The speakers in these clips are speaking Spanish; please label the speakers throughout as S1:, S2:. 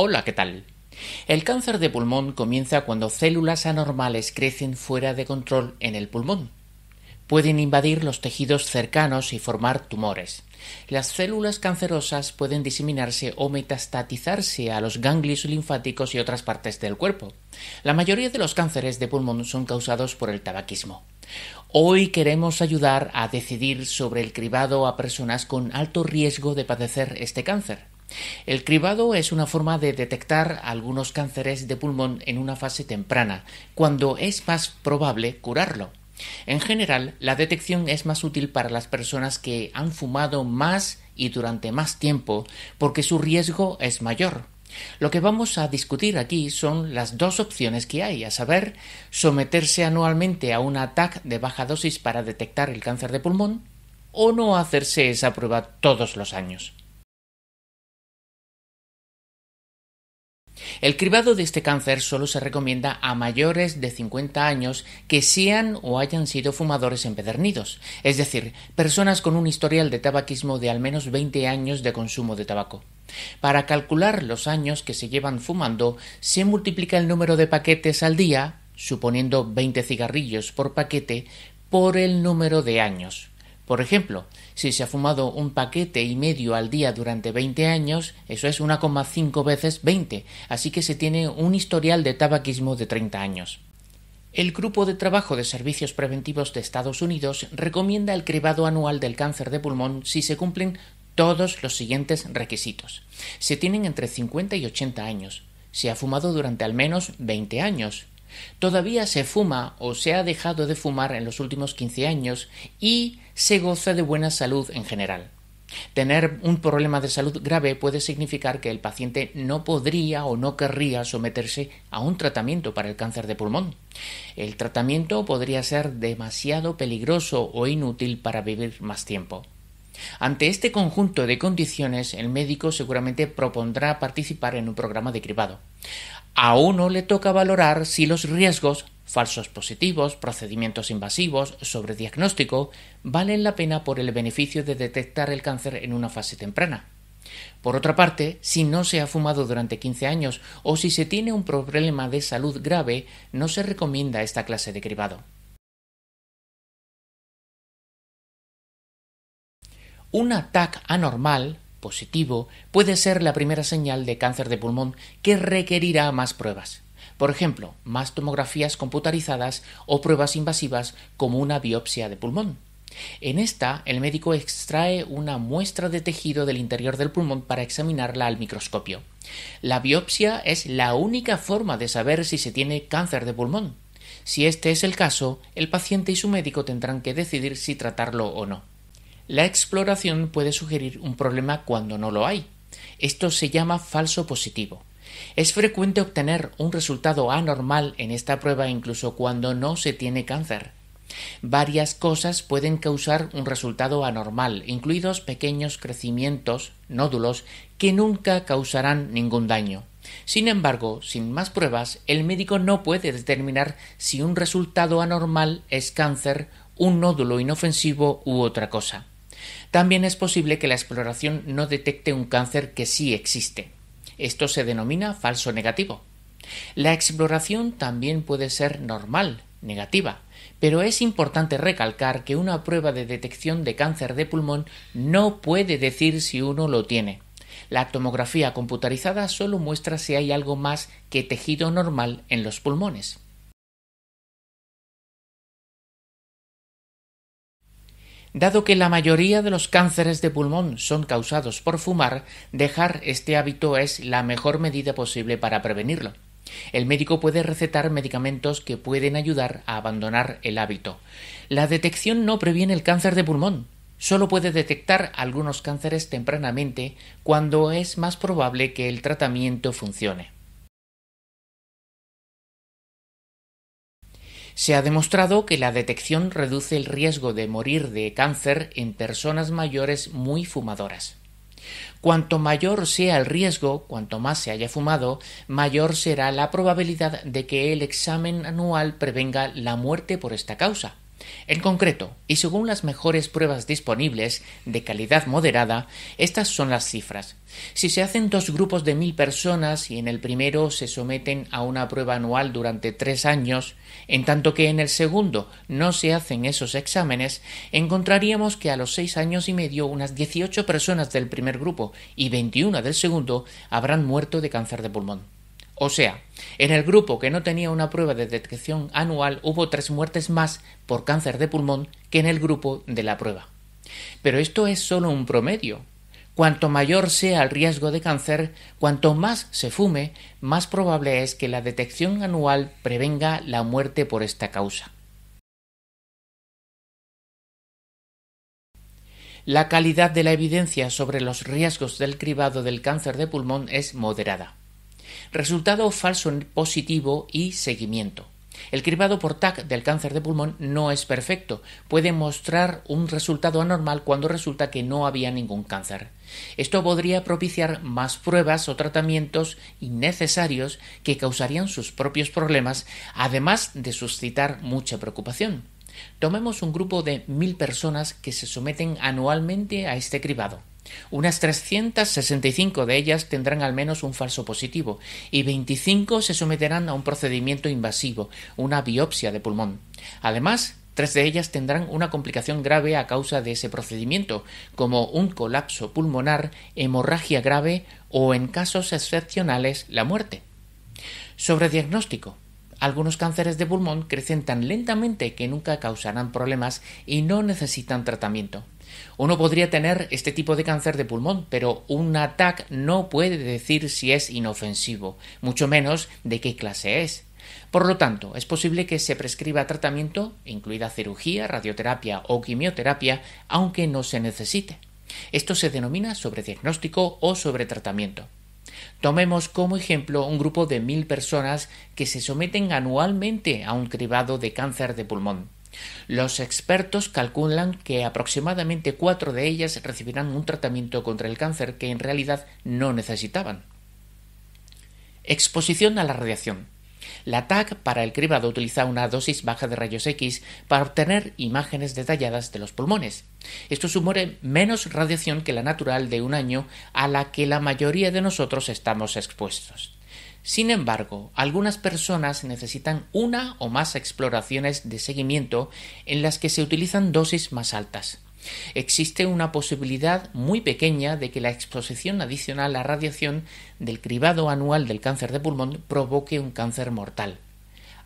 S1: Hola, ¿qué tal? El cáncer de pulmón comienza cuando células anormales crecen fuera de control en el pulmón. Pueden invadir los tejidos cercanos y formar tumores. Las células cancerosas pueden diseminarse o metastatizarse a los ganglios linfáticos y otras partes del cuerpo. La mayoría de los cánceres de pulmón son causados por el tabaquismo. Hoy queremos ayudar a decidir sobre el cribado a personas con alto riesgo de padecer este cáncer. El cribado es una forma de detectar algunos cánceres de pulmón en una fase temprana, cuando es más probable curarlo. En general, la detección es más útil para las personas que han fumado más y durante más tiempo, porque su riesgo es mayor. Lo que vamos a discutir aquí son las dos opciones que hay, a saber, someterse anualmente a un ataque de baja dosis para detectar el cáncer de pulmón o no hacerse esa prueba todos los años. El cribado de este cáncer solo se recomienda a mayores de 50 años que sean o hayan sido fumadores empedernidos, es decir, personas con un historial de tabaquismo de al menos 20 años de consumo de tabaco. Para calcular los años que se llevan fumando, se multiplica el número de paquetes al día, suponiendo 20 cigarrillos por paquete, por el número de años. Por ejemplo, si se ha fumado un paquete y medio al día durante 20 años, eso es 1,5 veces 20, así que se tiene un historial de tabaquismo de 30 años. El Grupo de Trabajo de Servicios Preventivos de Estados Unidos recomienda el cribado anual del cáncer de pulmón si se cumplen todos los siguientes requisitos. Se tienen entre 50 y 80 años. Se ha fumado durante al menos 20 años. Todavía se fuma o se ha dejado de fumar en los últimos 15 años y se goza de buena salud en general. Tener un problema de salud grave puede significar que el paciente no podría o no querría someterse a un tratamiento para el cáncer de pulmón. El tratamiento podría ser demasiado peligroso o inútil para vivir más tiempo. Ante este conjunto de condiciones, el médico seguramente propondrá participar en un programa de cribado a uno le toca valorar si los riesgos, falsos positivos, procedimientos invasivos, sobrediagnóstico, valen la pena por el beneficio de detectar el cáncer en una fase temprana. Por otra parte, si no se ha fumado durante 15 años o si se tiene un problema de salud grave, no se recomienda esta clase de cribado. Un ataque anormal positivo puede ser la primera señal de cáncer de pulmón que requerirá más pruebas. Por ejemplo, más tomografías computarizadas o pruebas invasivas como una biopsia de pulmón. En esta, el médico extrae una muestra de tejido del interior del pulmón para examinarla al microscopio. La biopsia es la única forma de saber si se tiene cáncer de pulmón. Si este es el caso, el paciente y su médico tendrán que decidir si tratarlo o no. La exploración puede sugerir un problema cuando no lo hay. Esto se llama falso positivo. Es frecuente obtener un resultado anormal en esta prueba incluso cuando no se tiene cáncer. Varias cosas pueden causar un resultado anormal, incluidos pequeños crecimientos, nódulos, que nunca causarán ningún daño. Sin embargo, sin más pruebas, el médico no puede determinar si un resultado anormal es cáncer, un nódulo inofensivo u otra cosa. También es posible que la exploración no detecte un cáncer que sí existe. Esto se denomina falso negativo. La exploración también puede ser normal, negativa, pero es importante recalcar que una prueba de detección de cáncer de pulmón no puede decir si uno lo tiene. La tomografía computarizada solo muestra si hay algo más que tejido normal en los pulmones. Dado que la mayoría de los cánceres de pulmón son causados por fumar, dejar este hábito es la mejor medida posible para prevenirlo. El médico puede recetar medicamentos que pueden ayudar a abandonar el hábito. La detección no previene el cáncer de pulmón, solo puede detectar algunos cánceres tempranamente cuando es más probable que el tratamiento funcione. Se ha demostrado que la detección reduce el riesgo de morir de cáncer en personas mayores muy fumadoras. Cuanto mayor sea el riesgo, cuanto más se haya fumado, mayor será la probabilidad de que el examen anual prevenga la muerte por esta causa. En concreto, y según las mejores pruebas disponibles de calidad moderada, estas son las cifras. Si se hacen dos grupos de mil personas y en el primero se someten a una prueba anual durante tres años, en tanto que en el segundo no se hacen esos exámenes, encontraríamos que a los seis años y medio unas 18 personas del primer grupo y 21 del segundo habrán muerto de cáncer de pulmón. O sea, en el grupo que no tenía una prueba de detección anual hubo tres muertes más por cáncer de pulmón que en el grupo de la prueba. Pero esto es solo un promedio. Cuanto mayor sea el riesgo de cáncer, cuanto más se fume, más probable es que la detección anual prevenga la muerte por esta causa. La calidad de la evidencia sobre los riesgos del cribado del cáncer de pulmón es moderada. Resultado falso positivo y seguimiento. El cribado por TAC del cáncer de pulmón no es perfecto, puede mostrar un resultado anormal cuando resulta que no había ningún cáncer. Esto podría propiciar más pruebas o tratamientos innecesarios que causarían sus propios problemas, además de suscitar mucha preocupación. Tomemos un grupo de mil personas que se someten anualmente a este cribado. Unas 365 de ellas tendrán al menos un falso positivo y 25 se someterán a un procedimiento invasivo, una biopsia de pulmón. Además, Tres de ellas tendrán una complicación grave a causa de ese procedimiento, como un colapso pulmonar, hemorragia grave o, en casos excepcionales, la muerte. Sobre diagnóstico. Algunos cánceres de pulmón crecen tan lentamente que nunca causarán problemas y no necesitan tratamiento. Uno podría tener este tipo de cáncer de pulmón, pero un ataque no puede decir si es inofensivo, mucho menos de qué clase es. Por lo tanto, es posible que se prescriba tratamiento, incluida cirugía, radioterapia o quimioterapia, aunque no se necesite. Esto se denomina sobrediagnóstico o sobretratamiento. Tomemos como ejemplo un grupo de mil personas que se someten anualmente a un cribado de cáncer de pulmón. Los expertos calculan que aproximadamente cuatro de ellas recibirán un tratamiento contra el cáncer que en realidad no necesitaban. Exposición a la radiación. La TAC para el cribado utiliza una dosis baja de rayos X para obtener imágenes detalladas de los pulmones. Esto supone menos radiación que la natural de un año a la que la mayoría de nosotros estamos expuestos. Sin embargo, algunas personas necesitan una o más exploraciones de seguimiento en las que se utilizan dosis más altas. Existe una posibilidad muy pequeña de que la exposición adicional a radiación del cribado anual del cáncer de pulmón provoque un cáncer mortal.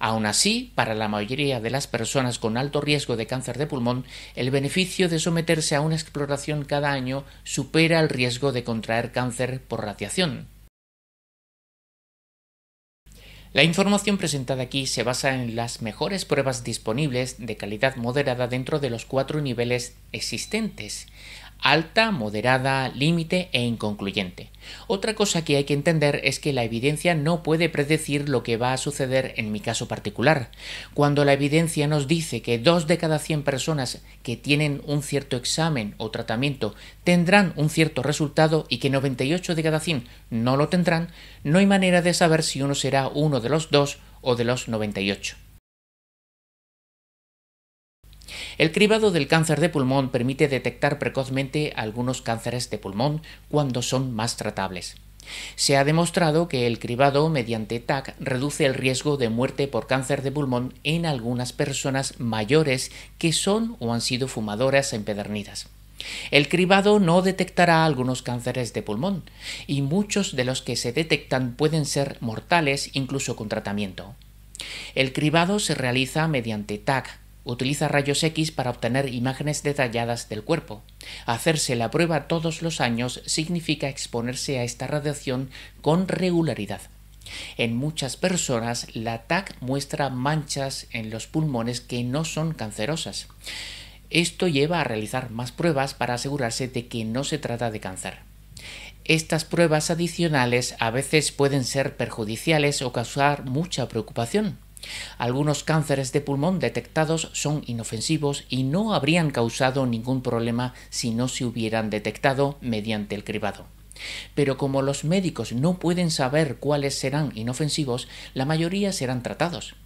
S1: Aun así, para la mayoría de las personas con alto riesgo de cáncer de pulmón, el beneficio de someterse a una exploración cada año supera el riesgo de contraer cáncer por radiación. La información presentada aquí se basa en las mejores pruebas disponibles de calidad moderada dentro de los cuatro niveles existentes, alta, moderada, límite e inconcluyente. Otra cosa que hay que entender es que la evidencia no puede predecir lo que va a suceder en mi caso particular. Cuando la evidencia nos dice que dos de cada 100 personas que tienen un cierto examen o tratamiento tendrán un cierto resultado y que 98 de cada 100 no lo tendrán, no hay manera de saber si uno será uno de los dos o de los 98. El cribado del cáncer de pulmón permite detectar precozmente algunos cánceres de pulmón cuando son más tratables. Se ha demostrado que el cribado mediante TAC reduce el riesgo de muerte por cáncer de pulmón en algunas personas mayores que son o han sido fumadoras empedernidas. El cribado no detectará algunos cánceres de pulmón, y muchos de los que se detectan pueden ser mortales incluso con tratamiento. El cribado se realiza mediante TAC, Utiliza rayos X para obtener imágenes detalladas del cuerpo. Hacerse la prueba todos los años significa exponerse a esta radiación con regularidad. En muchas personas, la TAC muestra manchas en los pulmones que no son cancerosas. Esto lleva a realizar más pruebas para asegurarse de que no se trata de cáncer. Estas pruebas adicionales a veces pueden ser perjudiciales o causar mucha preocupación. Algunos cánceres de pulmón detectados son inofensivos y no habrían causado ningún problema si no se hubieran detectado mediante el cribado. Pero como los médicos no pueden saber cuáles serán inofensivos, la mayoría serán tratados.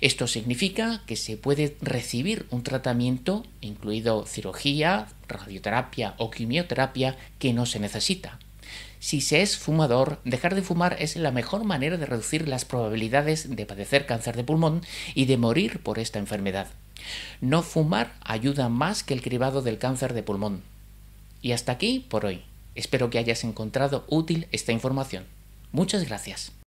S1: Esto significa que se puede recibir un tratamiento, incluido cirugía, radioterapia o quimioterapia, que no se necesita. Si se es fumador, dejar de fumar es la mejor manera de reducir las probabilidades de padecer cáncer de pulmón y de morir por esta enfermedad. No fumar ayuda más que el cribado del cáncer de pulmón. Y hasta aquí por hoy. Espero que hayas encontrado útil esta información. Muchas gracias.